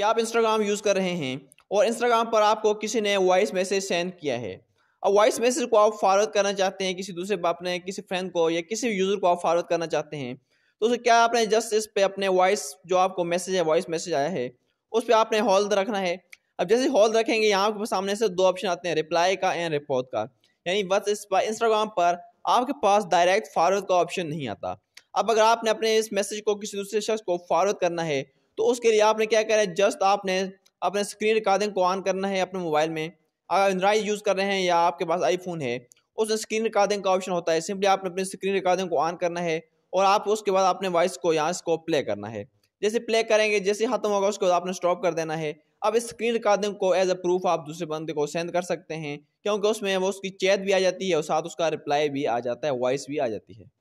कि आप Instagram use कर रहे हैं और इंस्टाग्राम पर आपको किसी ने वॉइस मैसेज सेंड किया है अब वॉइस मैसेज को आप फॉरवर्ड करना चाहते हैं किसी दूसरे अपने किसी फ्रेंड को या किसी यूज़र को आप फॉरवर्ड करना चाहते हैं तो उसे क्या आपने जस्ट इस पे अपने वॉइस जो आपको मैसेज है वॉइस मैसेज आया है उस पर आपने होल्ड रखना है अब जैसे होल्ड रखेंगे यहाँ आपके सामने से दो ऑप्शन आते हैं रिप्लाई का एंड रिपोर्ट का यानी बस इस पर इंस्टाग्राम पर आपके पास डायरेक्ट फॉरवर्ड का ऑप्शन नहीं आता अब अगर आपने अपने इस मैसेज को किसी दूसरे शख्स को फॉरवर्ड करना है तो उसके लिए आपने क्या करा है जस्ट आपने अपने स्क्रीन रिकॉर्डिंग को ऑन करना है अपने मोबाइल में अगर एंड्राइड यूज़ कर रहे हैं या आपके पास आईफोन है उसमें स्क्रीन रिकॉर्डिंग का ऑप्शन होता है सिंपली आपने अपने स्क्रीन रिकॉर्डिंग को ऑन करना है और आप उसके बाद अपने वॉइस को यहाँ इसको प्ले करना है जैसे प्ले करेंगे जैसे ख़त्म होगा उसके बाद आपने स्टॉप कर देना है अब इस स्क्रीन रिकॉर्डिंग को एज अ प्रूफ आप दूसरे बंदे को सेंड कर सकते हैं क्योंकि उसमें वो उसकी चैट भी आ जाती है और साथ उसका रिप्लाई भी आ जाता है वॉइस भी आ जाती है